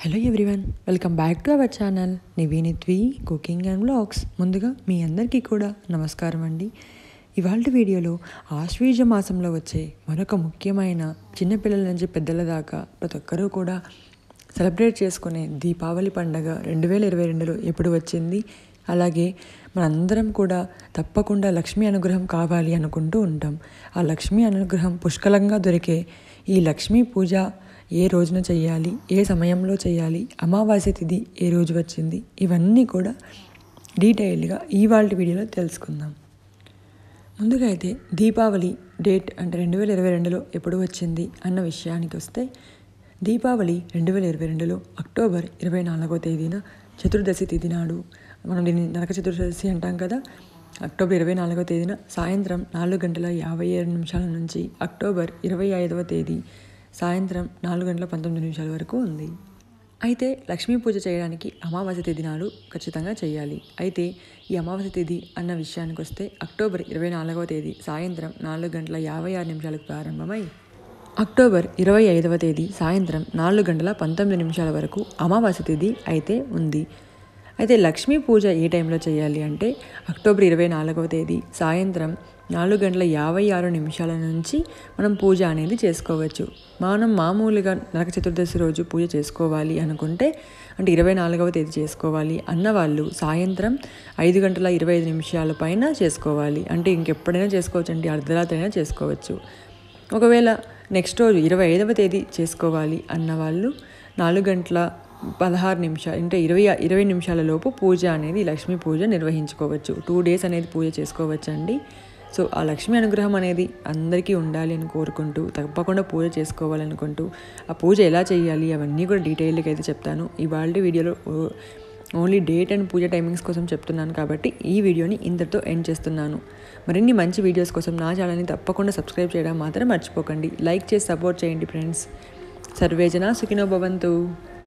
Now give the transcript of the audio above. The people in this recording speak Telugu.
hello everyone welcome back to our channel నివీనిత్వి కుకింగ్ అండ్ బ్లాగ్స్ ముందుగా మీ అందరికీ కూడా నమస్కారం అండి ఇవాళ వీడియోలో ఆశ్వీజ మాసంలో వచ్చే మరొక ముఖ్యమైన చిన్నపిల్లల నుంచి పెద్దల దాకా ప్రతి ఒక్కరూ కూడా సెలబ్రేట్ చేసుకునే దీపావళి పండగ రెండు వేల ఇరవై రెండులో ఎప్పుడు వచ్చింది అలాగే మనందరం కూడా తప్పకుండా లక్ష్మీ అనుగ్రహం కావాలి అనుకుంటూ ఉంటాం ఆ లక్ష్మీ అనుగ్రహం పుష్కలంగా దొరికే ఈ లక్ష్మీ పూజ ఏ రోజున చేయాలి ఏ సమయంలో చేయాలి అమావాస్య తిథి ఏ రోజు వచ్చింది ఇవన్నీ కూడా డీటెయిల్డ్గా ఇవాళ వీడియోలో తెలుసుకుందాం ముందుగా అయితే దీపావళి డేట్ అంటే రెండు వేల ఇరవై రెండులో ఎప్పుడు వచ్చింది అన్న విషయానికి వస్తే దీపావళి రెండు వేల ఇరవై రెండులో అక్టోబర్ ఇరవై నాలుగో తేదీన చతుర్దశి తిథి నాడు మనం దీన్ని నరక చతుర్దశి అంటాం కదా అక్టోబర్ ఇరవై నాలుగో తేదీన సాయంత్రం నాలుగు గంటల యాభై ఏడు నిమిషాల నుంచి అక్టోబర్ ఇరవై ఐదవ తేదీ సాయంత్రం నాలుగు గంటల పంతొమ్మిది నిమిషాల వరకు ఉంది అయితే లక్ష్మీ పూజ చేయడానికి అమావాస్య తేదీ నాడు ఖచ్చితంగా చేయాలి అయితే ఈ అమావాస్య తేదీ అన్న విషయానికి వస్తే అక్టోబర్ ఇరవై నాలుగవ తేదీ సాయంత్రం నాలుగు గంటల యాభై ఆరు నిమిషాలకు ప్రారంభమై అక్టోబర్ ఇరవై ఐదవ తేదీ సాయంత్రం నాలుగు గంటల పంతొమ్మిది నిమిషాల వరకు అమావాస్య తేదీ అయితే ఉంది అయితే లక్ష్మీ పూజ ఏ టైంలో చేయాలి అంటే అక్టోబర్ ఇరవై నాలుగవ తేదీ సాయంత్రం నాలుగు గంటల యాభై ఆరు నిమిషాల నుంచి మనం పూజ అనేది చేసుకోవచ్చు మనం మామూలుగా నరక చతుర్దశి రోజు పూజ చేసుకోవాలి అనుకుంటే అంటే ఇరవై నాలుగవ తేదీ చేసుకోవాలి అన్నవాళ్ళు సాయంత్రం ఐదు గంటల ఇరవై ఐదు నిమిషాల పైన చేసుకోవాలి అంటే ఇంకెప్పుడైనా చేసుకోవచ్చు అండి అర్ధరాత్రి అయినా చేసుకోవచ్చు ఒకవేళ నెక్స్ట్ రోజు ఇరవై ఐదవ తేదీ చేసుకోవాలి అన్నవాళ్ళు నాలుగు గంటల పదహారు నిమిషాలు అంటే ఇరవై ఇరవై నిమిషాల లోపు పూజ అనేది లక్ష్మీ పూజ నిర్వహించుకోవచ్చు టూ డేస్ అనేది పూజ చేసుకోవచ్చు అండి సో ఆ లక్ష్మీ అనుగ్రహం అనేది అందరికీ ఉండాలి అని కోరుకుంటూ తప్పకుండా పూజ చేసుకోవాలనుకుంటూ ఆ పూజ ఎలా చేయాలి అవన్నీ కూడా డీటెయిల్గా అయితే చెప్తాను ఇవాళ వీడియోలో only date and puja timings కోసం చెప్తున్నాను కాబట్టి ఈ వీడియోని ఇంతటితో ఎండ్ చేస్తున్నాను మరిన్ని మంచి వీడియోస్ కోసం నా ఛానల్ని తప్పకుండా సబ్స్క్రైబ్ చేయడం మాత్రం మర్చిపోకండి లైక్ చేసి సపోర్ట్ చేయండి ఫ్రెండ్స్ సర్వేజన సుఖినో భవంతు